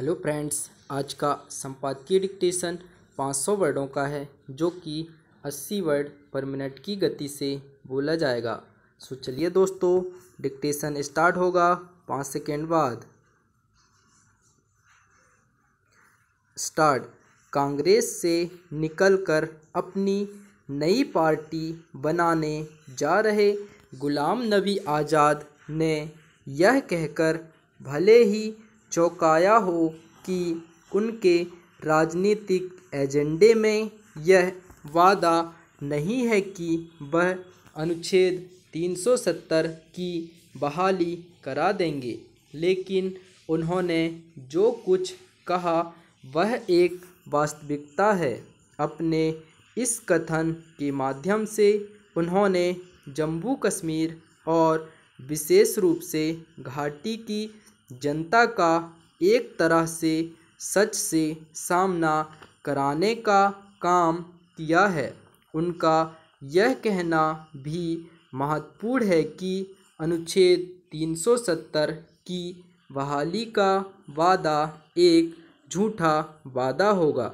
hello friends आज का संपादकीय डिक्टेशन 500 वर्डों का है जो कि 80 वर्ड पर मिनट की गति से बोला जाएगा सो चलिए दोस्तों डिक्टेशन स्टार्ट होगा पाँच सेकेंड बाद स्टार्ट कांग्रेस से निकलकर अपनी नई पार्टी बनाने जा रहे गुलाम नबी आज़ाद ने यह कहकर भले ही चौंकाया हो कि उनके राजनीतिक एजेंडे में यह वादा नहीं है कि वह अनुच्छेद 370 की बहाली करा देंगे लेकिन उन्होंने जो कुछ कहा वह एक वास्तविकता है अपने इस कथन के माध्यम से उन्होंने जम्मू कश्मीर और विशेष रूप से घाटी की जनता का एक तरह से सच से सामना कराने का काम किया है उनका यह कहना भी महत्वपूर्ण है कि अनुच्छेद 370 की बहाली का वादा एक झूठा वादा होगा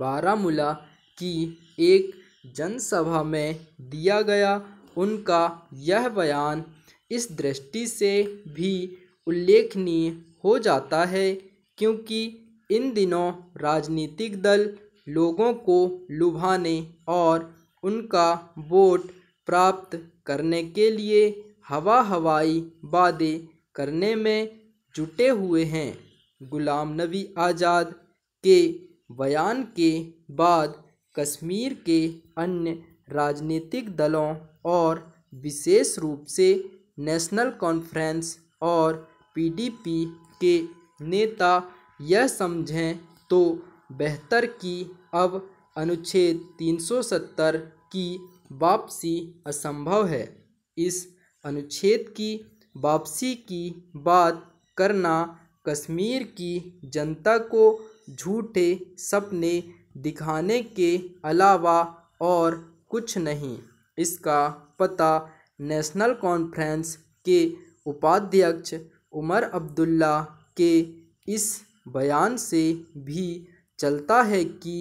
बारामूला की एक जनसभा में दिया गया उनका यह बयान इस दृष्टि से भी उल्लेखनीय हो जाता है क्योंकि इन दिनों राजनीतिक दल लोगों को लुभाने और उनका वोट प्राप्त करने के लिए हवा हवाई वादे करने में जुटे हुए हैं गुलाम नबी आज़ाद के बयान के बाद कश्मीर के अन्य राजनीतिक दलों और विशेष रूप से नेशनल कॉन्फ्रेंस और पीडीपी के नेता यह समझें तो बेहतर कि अब अनुच्छेद तीन सौ सत्तर की वापसी असंभव है इस अनुच्छेद की वापसी की बात करना कश्मीर की जनता को झूठे सपने दिखाने के अलावा और कुछ नहीं इसका पता नेशनल कॉन्फ्रेंस के उपाध्यक्ष उमर अब्दुल्ला के इस बयान से भी चलता है कि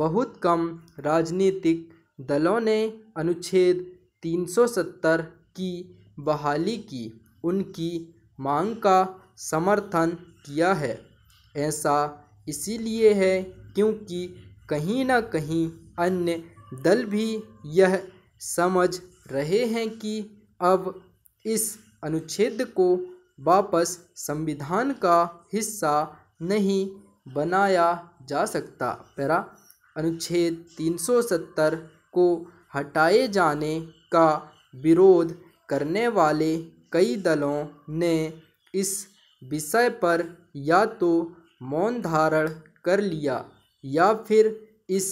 बहुत कम राजनीतिक दलों ने अनुच्छेद 370 की बहाली की उनकी मांग का समर्थन किया है ऐसा इसीलिए है क्योंकि कहीं ना कहीं अन्य दल भी यह समझ रहे हैं कि अब इस अनुच्छेद को वापस संविधान का हिस्सा नहीं बनाया जा सकता पैरा अनुच्छेद 370 को हटाए जाने का विरोध करने वाले कई दलों ने इस विषय पर या तो मौन धारण कर लिया या फिर इस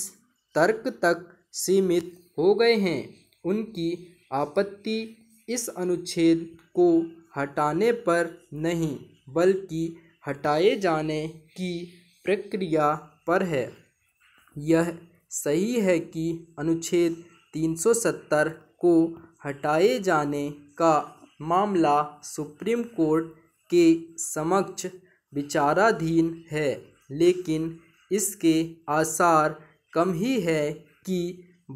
तर्क तक सीमित हो गए हैं उनकी आपत्ति इस अनुच्छेद को हटाने पर नहीं बल्कि हटाए जाने की प्रक्रिया पर है यह सही है कि अनुच्छेद 370 को हटाए जाने का मामला सुप्रीम कोर्ट के समक्ष विचाराधीन है लेकिन इसके आसार कम ही है कि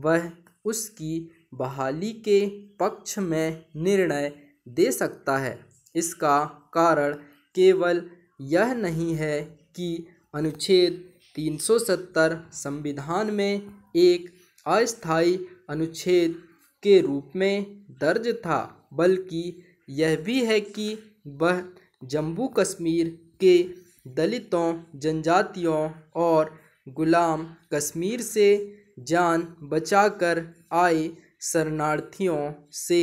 वह उसकी बहाली के पक्ष में निर्णय दे सकता है इसका कारण केवल यह नहीं है कि अनुच्छेद 370 संविधान में एक अस्थायी अनुच्छेद के रूप में दर्ज था बल्कि यह भी है कि वह जम्मू कश्मीर के दलितों जनजातियों और गुलाम कश्मीर से जान बचाकर आए शरणार्थियों से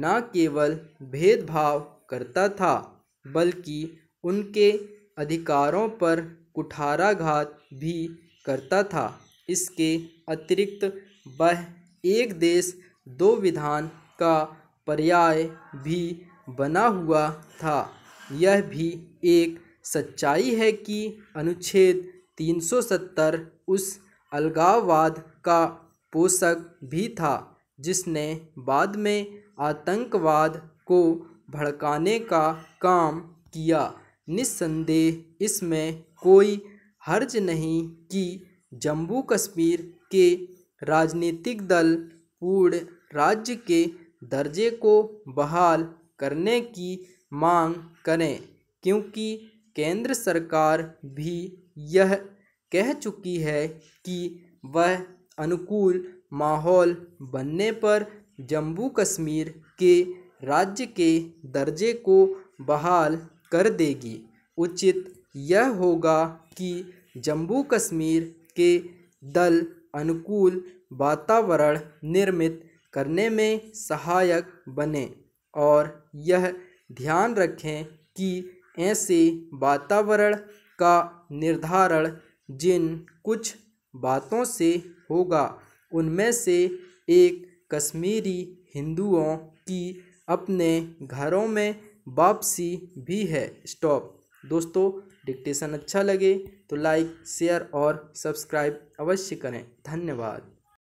न केवल भेदभाव करता था बल्कि उनके अधिकारों पर कुठाराघात भी करता था इसके अतिरिक्त वह एक देश दो विधान का पर्याय भी बना हुआ था यह भी एक सच्चाई है कि अनुच्छेद 370 उस अलगाववाद का पोषक भी था जिसने बाद में आतंकवाद को भड़काने का काम किया निस्संदेह इसमें कोई हर्ज नहीं कि जम्मू कश्मीर के राजनीतिक दल पूर्ण राज्य के दर्जे को बहाल करने की मांग करें क्योंकि केंद्र सरकार भी यह कह चुकी है कि वह अनुकूल माहौल बनने पर जम्मू कश्मीर के राज्य के दर्जे को बहाल कर देगी उचित यह होगा कि जम्मू कश्मीर के दल अनुकूल वातावरण निर्मित करने में सहायक बने और यह ध्यान रखें कि ऐसे वातावरण का निर्धारण जिन कुछ बातों से होगा उनमें से एक कश्मीरी हिंदुओं की अपने घरों में वापसी भी है स्टॉप दोस्तों डिक्टेशन अच्छा लगे तो लाइक शेयर और सब्सक्राइब अवश्य करें धन्यवाद